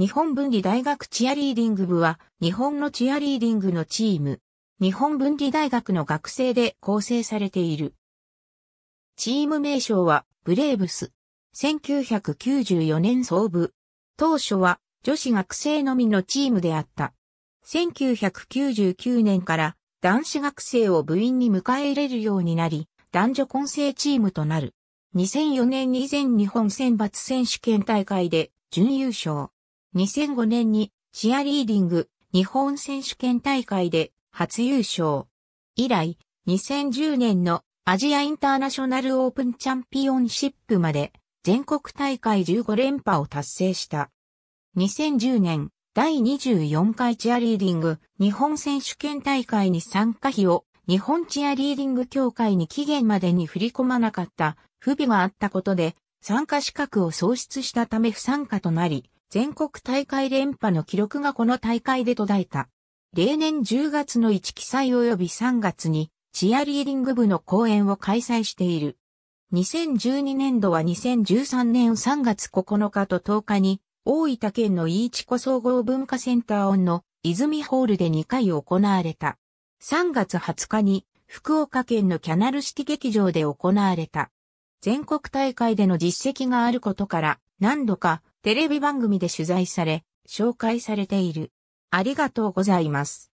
日本文理大学チアリーディング部は、日本のチアリーディングのチーム、日本文理大学の学生で構成されている。チーム名称は、ブレーブス。1994年創部。当初は、女子学生のみのチームであった。1999年から男子学生を部員に迎え入れるようになり、男女混成チームとなる。2004年に前日本選抜選手権大会で準優勝。2005年にチアリーディング日本選手権大会で初優勝。以来、2010年のアジアインターナショナルオープンチャンピオンシップまで全国大会15連覇を達成した。2010年第24回チアリーディング日本選手権大会に参加費を日本チアリーディング協会に期限までに振り込まなかった不備があったことで参加資格を喪失したため不参加となり全国大会連覇の記録がこの大会で途絶えた。例年10月の1記載及び3月にチアリーディング部の公演を開催している。2012年度は2013年3月9日と10日に大分県の飯地湖総合文化センターオンの泉ホールで2回行われた。3月20日に福岡県のキャナルシティ劇場で行われた。全国大会での実績があることから何度かテレビ番組で取材され、紹介されている。ありがとうございます。